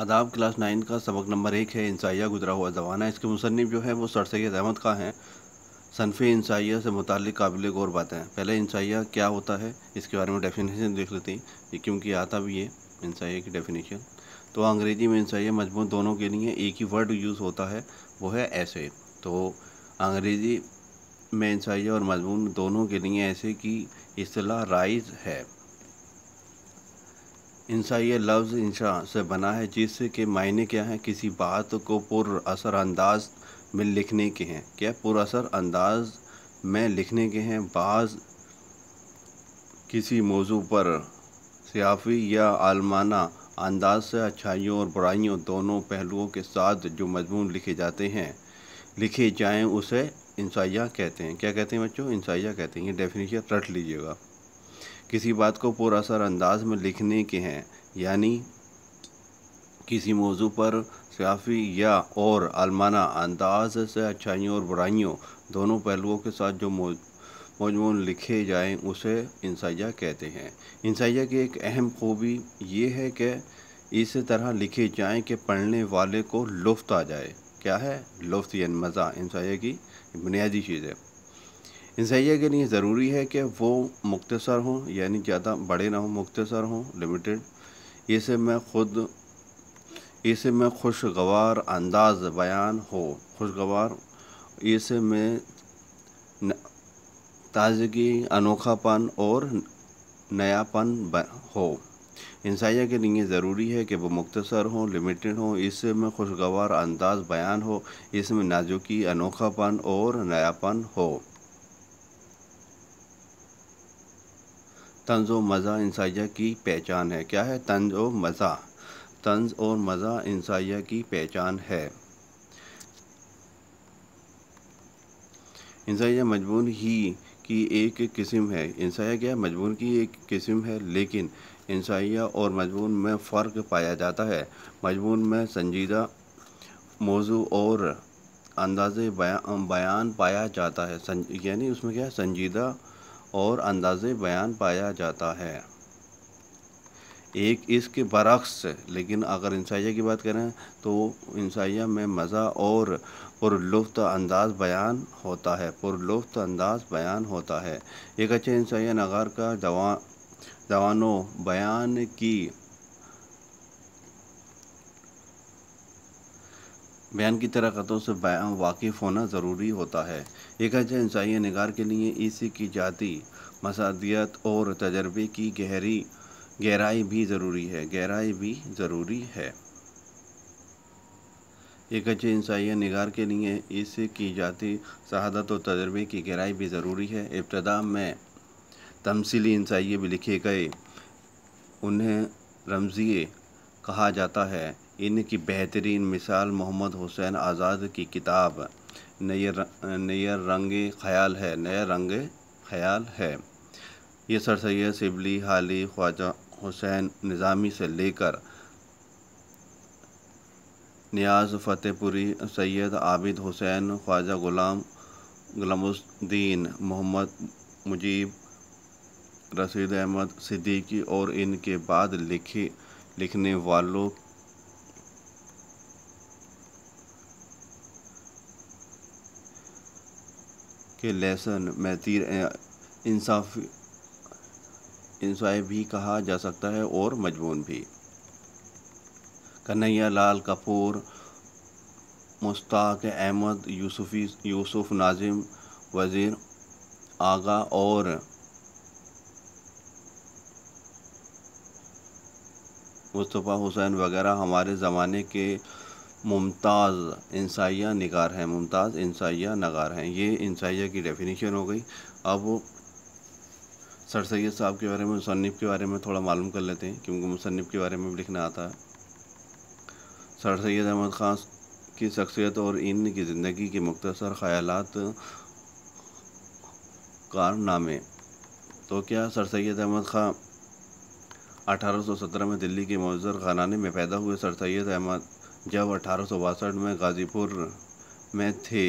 आदाब class nine का सबक नंबर एक है इंसाइया गुजरा हुआ जवाना इसके मुसनब जो है वो सर सैद अहमद का हैं सनफ़ इंसाइया से मुतल काबिल गौर बातें हैं पहले इंसाइया क्या होता है इसके बारे में डेफिनेशन देख लेते हैं क्योंकि आता भी है इंसाइया की डेफिनेशन तो अंग्रेज़ी में इंसाइया मजमू दोनों के लिए एक ही वर्ड यूज़ होता है वो है ऐसे तो अंग्रेज़ी में इंसाइया और मजमून दोनों के लिए ऐसे की असलाह राइज है इंसा ये लफ्ज़ इंशा से बना है जिसके मायने क्या हैं किसी बात को पुर असर अंदाज में लिखने के हैं क्या पुर असर अंदाज में लिखने के हैं बाज़ किसी मौजू पर सियाफी या आलमाना अंदाज से अच्छाइयों और बुराइयों दोनों पहलुओं के साथ जो मजमून लिखे जाते हैं लिखे जाएं उसे इंसाइया कहते हैं क्या कहते हैं बच्चों इंसाइया कहते हैं ये डेफिनेशन रट लीजिएगा किसी बात को पुरासर अंदाज में लिखने के हैं यानी किसी मौजू पर सियाफ़ी या और आलमाना अंदाज से अच्छाइयों और बुराइयों दोनों पहलुओं के साथ जो मजमून लिखे जाएं उसे इंसाइजा कहते हैं इंसाइजा की एक अहम खूबी ये है कि इस तरह लिखे जाएं कि पढ़ने वाले को लुफ्त आ जाए क्या है लुफ्त यानी मज़ा इंसाइजा की बुनियादी चीज़ है इंसाइया के लिए ज़रूरी है कि वो मुख्तसर हों यानी ज़्यादा बड़े ना हों मुख्तसर हों लिमिटेड इसे मैं खुद इसे में खुशगवार अंदाज बयान हो खुशगवार इसे मैं ताजगी अनोखापन और नयापन हो इंसाइया के लिए ज़रूरी है कि वो मुख्तसर हों लिमिटेड हों में खुशगवार अंदाज बयान हो इसमें नाजुकी अनोखापन और नयापन हो तंज व मज़ा इंसाइया की पहचान है क्या है तंज व मज़ा तंज और मज़ा इंसाइया की पहचान है इंसाइया मजमून ही की एक किस्म है इंसाइया क्या मजमून की एक किस्म है लेकिन इंसाइया और मजमून में फ़र्क पाया जाता है मजमून में संजीदा मौजू और अंदाज़ बया, बयान पाया जाता है यानी उसमें क्या है संजीदा और अंदाज़ बयान पाया जाता है एक इसके बरक्स लेकिन अगर इंसाइया की बात करें तो इंसाइया में मज़ा और पुरलुफ्त अंदाज बयान होता है पुरलुफ्त अंदाज बयान होता है एक अच्छे इंसाइया नगार का जवा जवानों बयान की बयान की तरक्तों से वाकिफ़ होना ज़रूरी होता है एक अच्छे इंसानी नगार के लिए इसी की जाति मसादियत और तजर्बे की गहरी गहराई भी ज़रूरी है गहराई भी ज़रूरी है एक अच्छे इंसानी नगार के लिए इसी की जाति शहादत और तजर्बे की गहराई भी ज़रूरी है इब्तदा में तमसीली इंसाइए भी लिखे गए उन्हें रमज़िए कहा जाता है इनकी बेहतरीन मिसाल मोहम्मद हुसैन आज़ाद की किताब नए नए रंग ख्याल है नया रंग ख्याल है ये सर सैद सिबली हाली ख्वाजा हुसैन निज़ामी से लेकर नियाज फ़तेहपुरी सैयद आबिद हुसैन ख्वाजा ग़ुलाम गुलामुद्दीन मोहम्मद मुजीब रसीद अहमद सिद्दीकी और इनके बाद लिखे लिखने वालों के लेसन में इंसाफ इंसाफ भी कहा जा सकता है और मजमून भी कन्हैया लाल कपूर मुश्ताक अहमद यूसुफी यूसुफ नाजिम वज़ीर आगा और मुस्तफ़ा हुसैन वगैरह हमारे ज़माने के मुमताज़ इंसाइया नगार हैं मुमताज़ इंसाइया नगार हैं ये इंसाइया की डेफिनेशन हो गई अब सर सैद साहब के बारे में मुसनफ़ के बारे में थोड़ा मालूम कर लेते हैं क्योंकि मुसनफ़ के बारे में भी लिखना आता है सर सैद अहमद ख़ान की शख्सियत और इन की ज़िंदगी के मुख्तसर ख्याल कारनामे तो क्या सर सैद अहमद ख़ान 1817 में दिल्ली के मौजर खानाने में पैदा हुए सर सैद अहमद जब अठारह में गाजीपुर में थे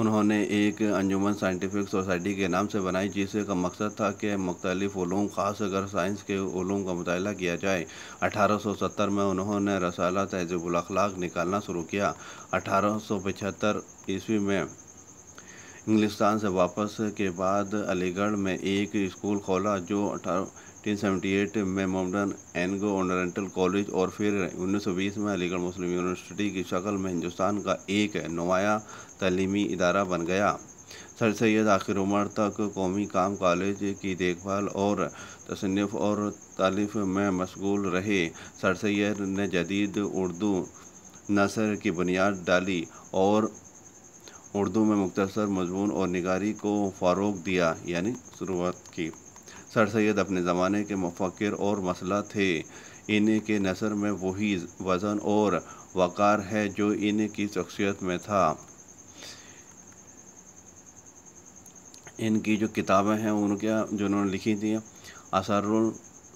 उन्होंने एक अंजुमन साइंटिफिक सोसाइटी के नाम से बनाई जिसका मकसद था कि मुख्तलिफ ूम ख़ास अगर साइंस के ओलूम का मुताला किया जाए 1870 में उन्होंने रसाला तहजबुलखलाक निकालना शुरू किया 1875 ईस्वी में इंग्लिस्तान से वापस के बाद अलीगढ़ में एक स्कूल खोला जो अठारह 1978 में मोमडन एनगो ओनरेंटल कॉलेज और फिर 1920 में अलीगढ़ मुस्लिम यूनिवर्सिटी की शक्ल में हिंदुस्तान का एक नुमाया तलीमी इदारा बन गया सर सैद आखिर उमर तक कौमी काम कॉलेज की देखभाल और तसनफ़ और तालीफ में मशगूल रहे सर सैद ने जदीद उर्दू नसर की बुनियाद डाली और उर्दू में मुख्तर मजमून और निगारी को फ़ारोग दिया यानी शुरुआत की सर सैद अपने ज़माने के मफ़िर और मसला थे इन्हें के नसर में वही वज़न और वक़ार है जो इन्हीं की शख्सियत में था इनकी जो किताबें हैं उनके जिन्होंने लिखी थी असर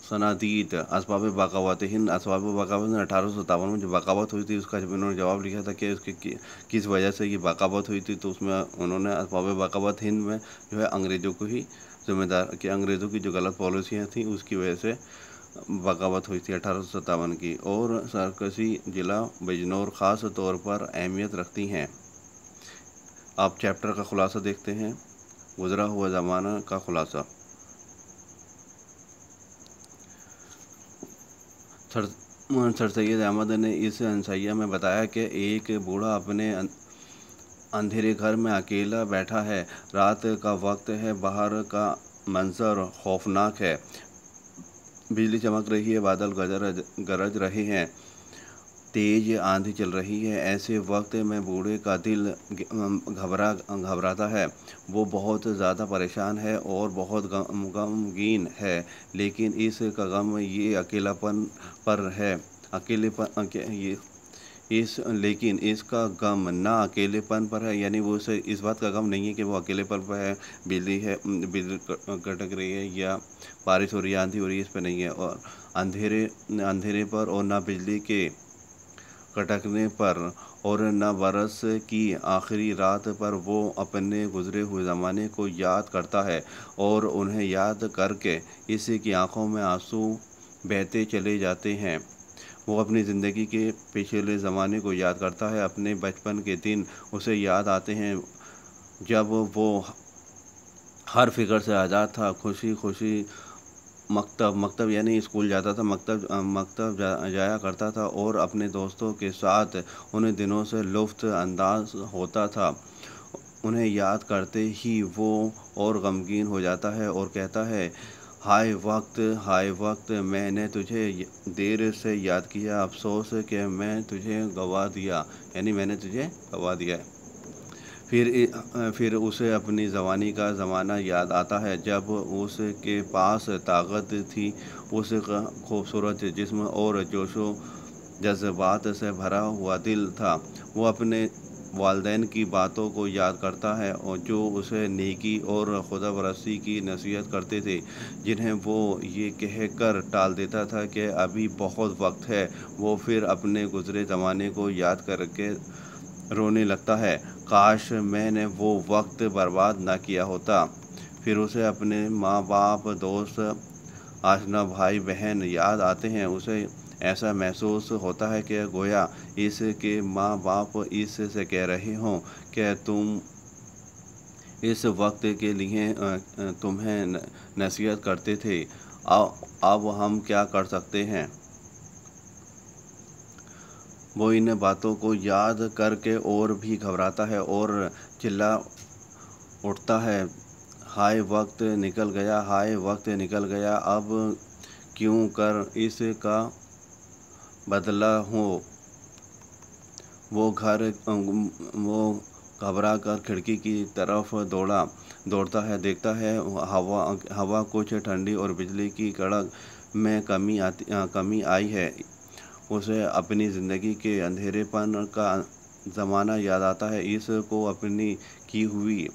असबाब इसबाब बगावत हिंद असबाब बगावत ने अठारह सौ सतावन में जो बगावत हुई थी उसका जब इन्होंने जवाब लिखा था कि उसके कि, किस वजह से ये बगावत हुई थी तो उसमें उन्होंने इसबाब बगावत हिंद में जो है अंग्रेज़ों को ही जिम्मेदार कि अंग्रेज़ों की जो गलत पॉलिसियाँ थी उसकी वजह से बगावत हुई थी अठारह की और सरकसी ज़िला बिजनौर ख़ास तौर पर अहमियत रखती हैं आप चैप्टर का खुलासा देखते हैं गुजरा हुआ ज़माना का खुलासा सर सर सैद अहमद ने इस अनसैया में बताया कि एक बूढ़ा अपने अं- अंधेरे घर में अकेला बैठा है रात का वक्त है बाहर का मंजर खौफनाक है बिजली चमक रही है बादल गरज गरज रहे हैं तेज आंधी चल रही है ऐसे वक्त में बूढ़े का दिल घबरा घबराता है वो बहुत ज़्यादा परेशान है और बहुत गम गमगीन है लेकिन इसका गम ये अकेलापन पर है अकेलेपन अके, ये इस लेकिन इसका गम ना अकेलेपन पर है यानी वो उसे इस बात का गम नहीं है कि वो अकेलेपन पर है बिजली है बिजली कटक रही है या बारिश हो रही है आंधी हो रही है इस पर नहीं है और अंधेरे अंधेरे पर और ना बिजली के कटकने पर और न बरस की आखिरी रात पर वो अपने गुजरे हुए ज़माने को याद करता है और उन्हें याद करके इसी की आंखों में आंसू बहते चले जाते हैं वो अपनी ज़िंदगी के पिछले ज़माने को याद करता है अपने बचपन के दिन उसे याद आते हैं जब वो हर फिक्र से आज़ाद था खुशी खुशी मकतब मकतब यानी स्कूल जाता था मकतब मकतब जा, जाया करता था और अपने दोस्तों के साथ उन्हें दिनों से लुफ्त अंदाज होता था उन्हें याद करते ही वो और गमगीन हो जाता है और कहता है हाय वक्त हाय वक्त मैंने तुझे देर से याद किया अफसोस कि मैं तुझे गवा दिया यानी मैंने तुझे गवा दिया फिर फिर उसे अपनी जवानी का ज़माना याद आता है जब उसके पास ताकत थी उस खूबसूरत जिस्म और जोशो जज्बात से भरा हुआ दिल था वो अपने वालदेन की बातों को याद करता है और जो उसे नेकी और खुदा बरसी की नसीहत करते थे जिन्हें वो ये कह कर टाल देता था कि अभी बहुत वक्त है वो फिर अपने गुजरे ज़माने को याद करके रोने लगता है काश मैंने वो वक्त बर्बाद ना किया होता फिर उसे अपने माँ बाप दोस्त आशना भाई बहन याद आते हैं उसे ऐसा महसूस होता है कि गोया इसके माँ बाप इससे कह रहे हों कि तुम इस वक्त के लिए तुम्हें नसीहत करते थे अब हम क्या कर सकते हैं वो इन बातों को याद करके और भी घबराता है और चिल्ला उठता है हाय वक्त निकल गया हाय वक्त निकल गया अब क्यों कर इसका बदला हो वो घर वो घबरा कर खिड़की की तरफ दौड़ा दौड़ता है देखता है हवा हवा कुछ ठंडी और बिजली की कड़क में कमी आती कमी आई है उसे अपनी ज़िंदगी के अंधेरेपन का ज़माना याद आता है इसको अपनी की हुई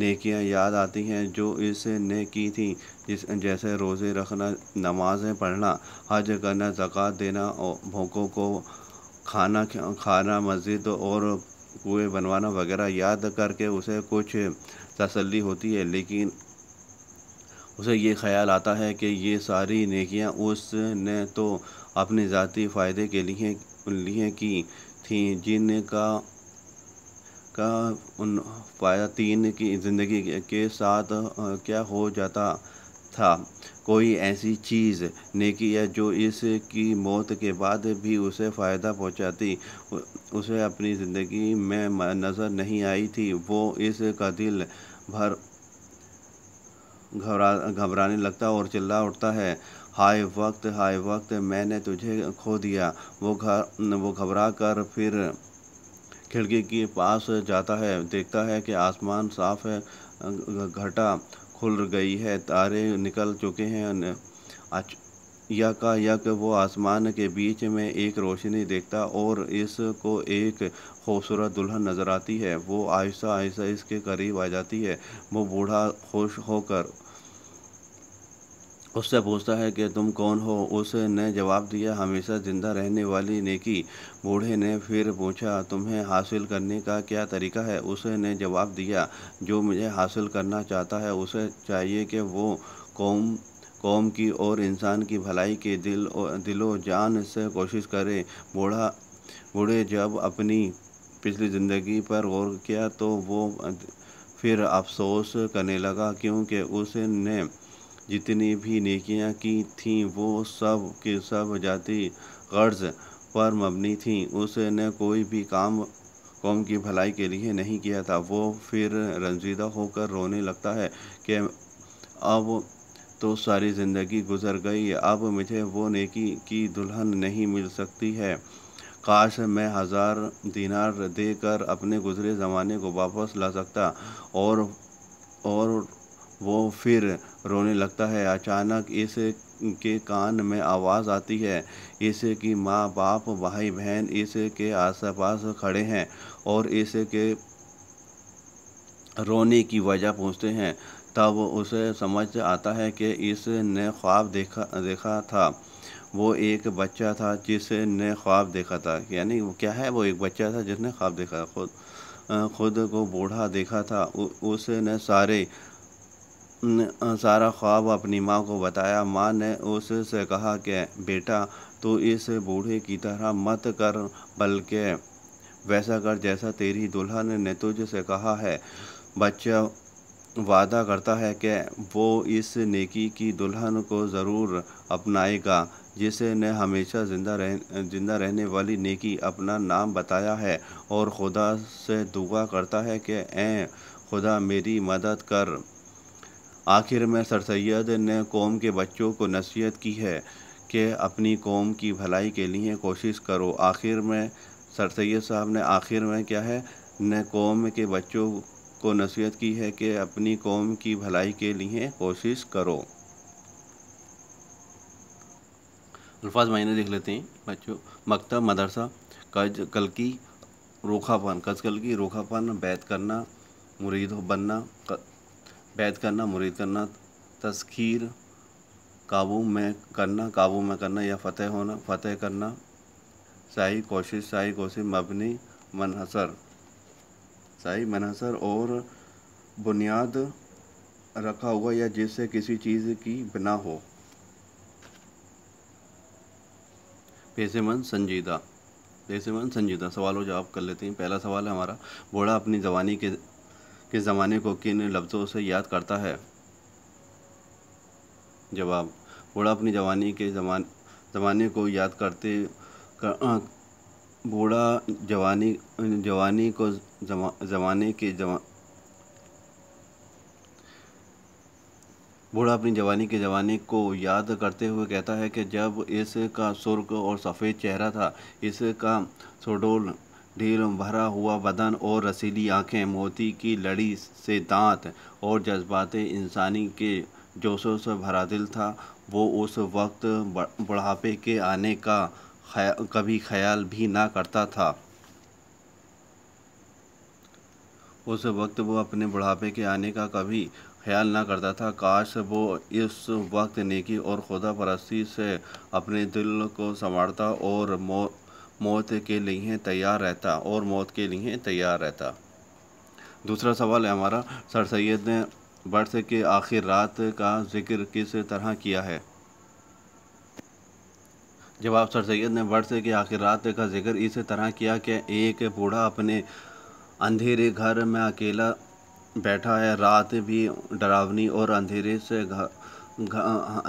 नेकियां याद आती हैं जो इसने की थी जिस जैसे रोज़े रखना नमाज़ें पढ़ना हज करना ज़क़़त देना और भूखों को खाना खाना मस्जिद और कुएँ बनवाना वगैरह याद करके उसे कुछ तसल्ली होती है लेकिन उसे ये ख्याल आता है कि ये सारी नेकियां उसने तो अपने ज़ाती फ़ायदे के लिए लिए की थी जिनका का उन पाया तीन की ज़िंदगी के साथ क्या हो जाता था कोई ऐसी चीज़ नेकी या जो इस की मौत के बाद भी उसे फ़ायदा पहुंचाती उसे अपनी ज़िंदगी में नज़र नहीं आई थी वो इस का दिल भर घबरा घबराने लगता और चिल्ला उठता है हाय वक्त हाय वक्त मैंने तुझे खो दिया वो घर वो घबरा कर फिर खिड़की के पास जाता है देखता है कि आसमान साफ है घटा खुल गई है तारे निकल चुके हैं यक यक वो आसमान के बीच में एक रोशनी देखता और इसको एक खूबसूरत दुल्हन नज़र आती है वो आहिस्ता आहिस्ता इसके करीब आ जाती है वो बूढ़ा खुश होकर उससे पूछता है कि तुम कौन हो उसने जवाब दिया हमेशा ज़िंदा रहने वाली नेकी बूढ़े ने फिर पूछा तुम्हें हासिल करने का क्या तरीका है उसने जवाब दिया जो मुझे हासिल करना चाहता है उसे चाहिए कि वो कौम कौम की और इंसान की भलाई के दिल दिलो जान से कोशिश करे बूढ़ा बूढ़े जब अपनी पिछली ज़िंदगी पर गौर किया तो वो फिर अफसोस करने लगा क्योंकि उसने जितनी भी नेकियां की थीं वो सब के सब जाति कर्ज पर मबनी थीं उसने कोई भी काम कौम की भलाई के लिए नहीं किया था वो फिर रंजीदा होकर रोने लगता है कि अब तो सारी ज़िंदगी गुजर गई अब मुझे वो नेकी की दुल्हन नहीं मिल सकती है काश मैं हज़ार दिनार देकर अपने गुजरे ज़माने को वापस ला सकता और और वो फिर रोने लगता है अचानक इस के कान में आवाज़ आती है इसे की माँ बाप भाई बहन इसे के आसपास खड़े हैं और इसे के रोने की वजह पूछते हैं तब उसे समझ आता है कि इसने ख्वाब देखा देखा था वो एक बच्चा था जिसने ख्वाब देखा था यानी क्या है वो एक बच्चा था जिसने ख्वाब देखा खुद खुद को बूढ़ा देखा था उसने सारे सारा ख्वाब अपनी माँ को बताया माँ ने उससे कहा कि बेटा तू इस बूढ़े की तरह मत कर बल्कि वैसा कर जैसा तेरी दुल्हन ने तुझसे कहा है बच्चा वादा करता है कि वो इस नेकी की दुल्हन को ज़रूर अपनाएगा जिसे ने हमेशा ज़िंदा रह जिंदा रहने वाली नेकी अपना नाम बताया है और खुदा से दुआ करता है कि ए खुदा मेरी मदद कर आखिर में सर सैद ने कौम के बच्चों को नसीहत की है कि अपनी कौम की भलाई के लिए कोशिश करो आखिर में सर सैद साहब ने आखिर में क्या है ने कौम के बच्चों को नसीहत की है कि अपनी कौम की भलाई के लिए कोशिश करो अल्फाज मायने देख लेते हैं बच्चों मकतब मदरसा कज कल की रोखापन कजकल की रोखापन बैत करना मुरीद बनना बैद करना मुरीद करना तस्खीर काबू में करना काबू में करना या फतेह होना फतह करना शाही कोशिश शाही कोशिश मबनी मनहसर शाही मनहसर और बुनियाद रखा हुआ या जिससे किसी चीज़ की बिना हो पेशेमंद संजीदा पेशेमंद संजीदा सवालों जवाब कर लेते हैं पहला सवाल है हमारा घोड़ा अपनी जवानी के के ज़माने को किन लफ्ज़ों से याद करता है जवाब बूढ़ा अपनी जवानी के जमान ज़माने को याद करते कर, बूढ़ा जवानी जवानी को जमा, जमाने के जमा बूढ़ा अपनी जवानी के जवानी को याद करते हुए कहता है कि जब इसका सुर्ख और सफ़ेद चेहरा था इसका सुडोल ढेर भरा हुआ बदन और रसीली आंखें मोती की लड़ी से दांत और जज्बाते इंसानी के जोशों से भरा दिल था वो उस वक्त बुढ़ापे के आने का खया, कभी ख्याल भी ना करता था उस वक्त वो अपने बुढ़ापे के आने का कभी ख्याल ना करता था काश वो इस वक्त नेकी और खुदा परस्ती से अपने दिल को संवारता और मो मौत के लिए तैयार रहता और मौत के लिए तैयार रहता दूसरा सवाल है हमारा सर सैद ने बर्थ के आखिर रात का जिक्र किस तरह किया है जवाब सर सैद ने वर्ष के आखिर रात का जिक्र इस तरह किया कि एक बूढ़ा अपने अंधेरे घर में अकेला बैठा है रात भी डरावनी और अंधेरे से घर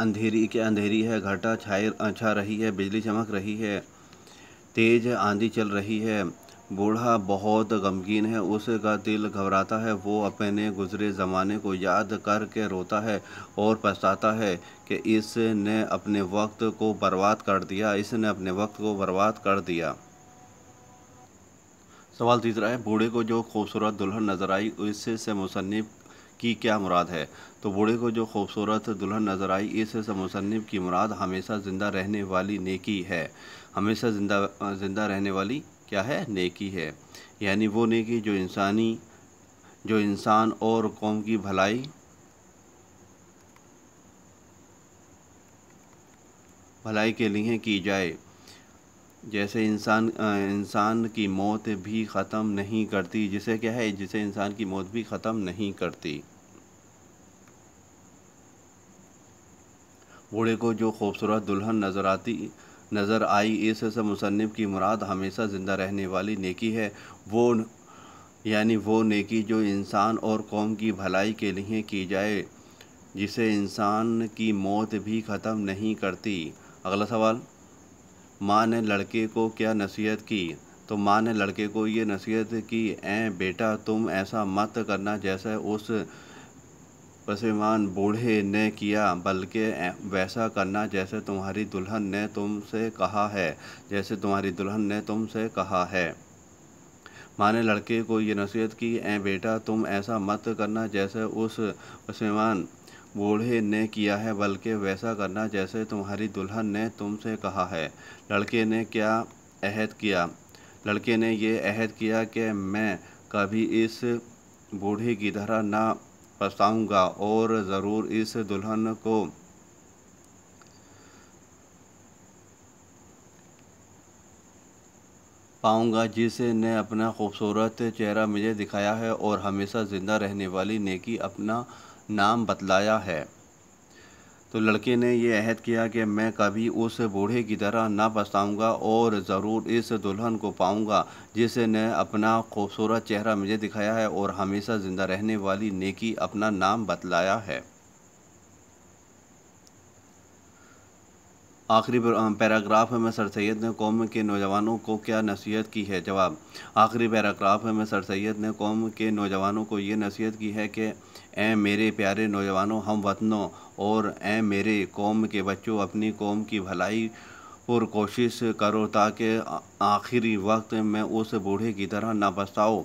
अंधेरी के अंधेरी है घटा छाए छा रही है बिजली चमक रही है तेज आंधी चल रही है बूढ़ा बहुत गमगीन है उसका दिल घबराता है वो अपने गुजरे ज़माने को याद करके रोता है और पछताता है कि इसने अपने वक्त को बर्बाद कर दिया इसने अपने वक्त को बर्बाद कर दिया सवाल तीसरा है बूढ़े को जो खूबसूरत दुल्हन नज़र आई उससे से मुसनफ़ की क्या मुराद है तो बूढ़े को जो खूबसूरत दुल्हन नज़र आई इस मुसनफ़ की मुराद हमेशा ज़िंदा रहने वाली नेकी है हमेशा ज़िंदा ज़िंदा रहने वाली क्या है नेकी है यानी वो नेकी जो इंसानी जो इंसान और कौम की भलाई भलाई के लिए की जाए जैसे इंसान इंसान की मौत भी ख़त्म नहीं करती जिसे क्या है जिसे इंसान की मौत भी ख़त्म नहीं करती बूढ़े को जो खूबसूरत दुल्हन नज़र आती नज़र आई इस मुसनफ़ की मुराद हमेशा ज़िंदा रहने वाली नेकी है वो यानी वो नेकी जो इंसान और कौम की भलाई के लिए की जाए जिसे इंसान की मौत भी ख़त्म नहीं करती अगला सवाल माँ ने लड़के को क्या नसीहत की तो माँ ने लड़के को ये नसीहत की ए बेटा तुम ऐसा मत करना जैसे उस पसेमान बूढ़े ने किया बल्कि वैसा करना जैसे तुम्हारी दुल्हन ने तुमसे कहा है जैसे तुम्हारी दुल्हन ने तुमसे कहा है माँ ने लड़के को ये नसीहत की ए बेटा तुम ऐसा मत करना जैसे उस पसेमान बूढ़े ने किया है बल्कि वैसा करना जैसे तुम्हारी दुल्हन ने तुमसे कहा है लड़के ने क्या अहद किया लड़के ने यह अहद किया कि मैं कभी इस बूढ़े की तरह ना फंसाऊँगा और ज़रूर इस दुल्हन को पाऊंगा जिसने अपना खूबसूरत चेहरा मुझे दिखाया है और हमेशा ज़िंदा रहने वाली नेकी अपना नाम बतलाया है तो लड़के ने यह अहद किया कि मैं कभी उस बूढ़े की तरह ना पछताऊँगा और ज़रूर इस दुल्हन को पाऊँगा जिसने अपना खूबसूरत चेहरा मुझे दिखाया है और हमेशा ज़िंदा रहने वाली नेकी अपना नाम बतलाया है आखिरी पैराग्राफ में सर सैद ने कौम के नौजवानों को क्या नसीहत की है जवाब आखिरी पैराग्राफ में सर सैद ने कौम के नौजवानों को ये नसीहत की है कि ए मेरे प्यारे नौजवानों हम वतनों और ए मेरे कौम के बच्चों अपनी कौम की भलाई और कोशिश करो ताकि आखिरी वक्त में उस बूढ़े की तरह ना पछताओ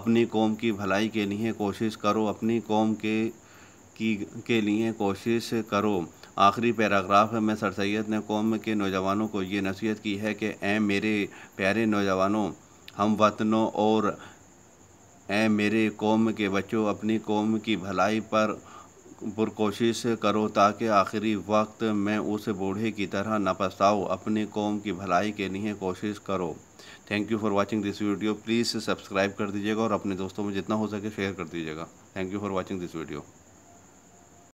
अपनी कौम की भलाई के लिए कोशिश करो अपनी कौम के की के लिए कोशिश करो आखिरी पैराग्राफ में सर सैद ने कौम के नौजवानों को ये नसीहत की है कि ए मेरे प्यारे नौजवानों हम वतनों और ए मेरे कौम के बच्चों अपनी कौम की भलाई पर पुरकोशिश करो ताकि आखिरी वक्त में उस बूढ़े की तरह न पछताओ अपनी कौम की भलाई के लिए कोशिश करो thank you for watching this video please subscribe कर दीजिएगा और अपने दोस्तों में जितना हो सके शेयर कर दीजिएगा thank you for watching this video